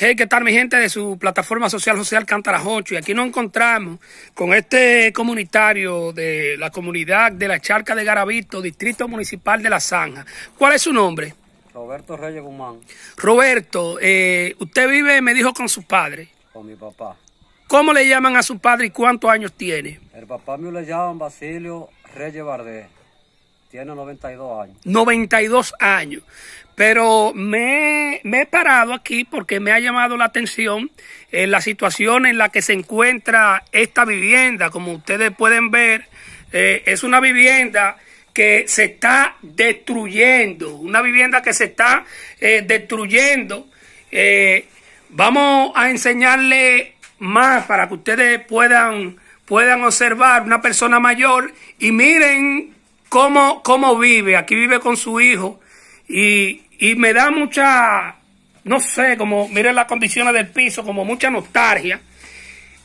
Hey, ¿qué tal mi gente de su plataforma social social Cantarajocho. Y aquí nos encontramos con este comunitario de la comunidad de la Charca de Garabito Distrito Municipal de La Zanja. ¿Cuál es su nombre? Roberto Reyes Guzmán. Roberto, eh, usted vive, me dijo, con su padre. Con mi papá. ¿Cómo le llaman a su padre y cuántos años tiene? El papá mío le llaman Basilio Reyes Bardé. Tiene 92 años. 92 años. Pero me, he parado aquí porque me ha llamado la atención eh, la situación en la que se encuentra esta vivienda. Como ustedes pueden ver, eh, es una vivienda que se está destruyendo, una vivienda que se está eh, destruyendo. vamos a enseñarle más para que ustedes puedan, puedan observar una persona mayor y miren cómo, cómo vive. Aquí vive con su hijo y y me da mucha, no sé, como miren las condiciones del piso, como mucha nostalgia.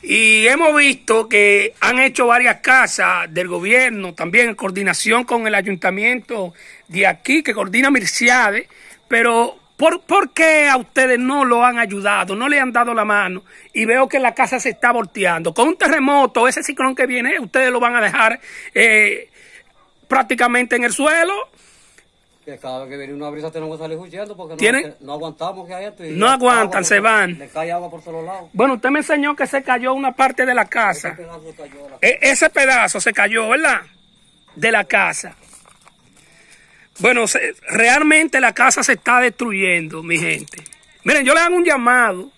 Y hemos visto que han hecho varias casas del gobierno, también en coordinación con el ayuntamiento de aquí, que coordina Mirciade, pero ¿por, qué a ustedes no lo han ayudado, no le han dado la mano? Y veo que la casa se está volteando. Con un terremoto, ese ciclón que viene, ustedes lo van a dejar eh, prácticamente en el suelo cada vez que viene una brisa tenemos que salir huyendo porque No, aguantamos que esto. no aguantan, se van. Le cae agua por todos lados. Bueno, usted me enseñó que se cayó una parte de la casa. Ese pedazo se cayó, e-, ¿verdad? De la casa. Bueno, realmente la casa se está destruyendo, mi gente. Miren, yo le hago un llamado.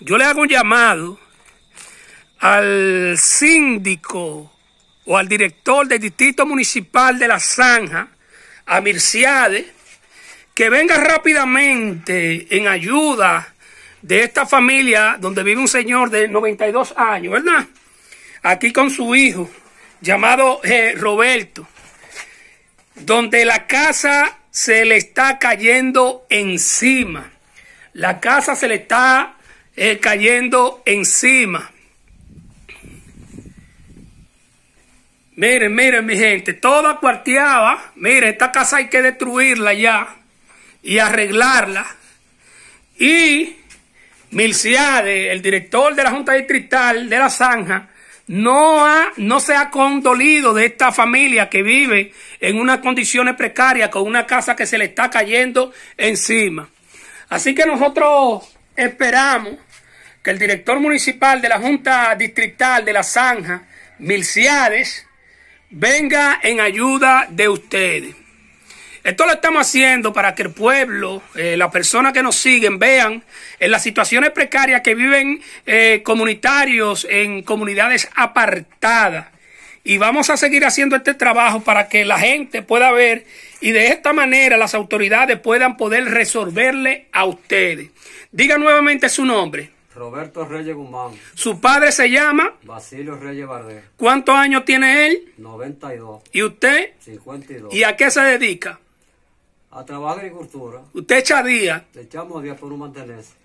Yo le hago un llamado al síndico o al director del Distrito Municipal de La Zanja a Mirciade que venga rápidamente en ayuda de esta familia donde vive un señor de 92 años, ¿verdad? Aquí con su hijo, llamado eh, Roberto, donde la casa se le está cayendo encima. La casa se le está eh, cayendo encima. Miren, miren, mi gente, toda cuarteada. Miren, esta casa hay que destruirla ya y arreglarla. Y ...Milciades, el director de la Junta Distrital de la Zanja, no, ha, no se ha condolido de esta familia que vive en unas condiciones precarias con una casa que se le está cayendo encima. Así que nosotros esperamos que el director municipal de la Junta Distrital de la Zanja, Milciades, venga en ayuda de ustedes. Esto lo estamos haciendo para que el pueblo, eh, las personas que nos siguen, vean en eh, las situaciones precarias que viven eh, comunitarios en comunidades apartadas. Y vamos a seguir haciendo este trabajo para que la gente pueda ver y de esta manera las autoridades puedan poder resolverle a ustedes. Diga nuevamente su nombre. Roberto Reyes Guzmán. Su padre se llama Basilio Reyes Bardet. ¿Cuántos años tiene él? 92. ¿Y usted? 52. ¿Y a qué se dedica? A trabajar en agricultura. ¿Usted echa día? Echamos día por un mantenerse.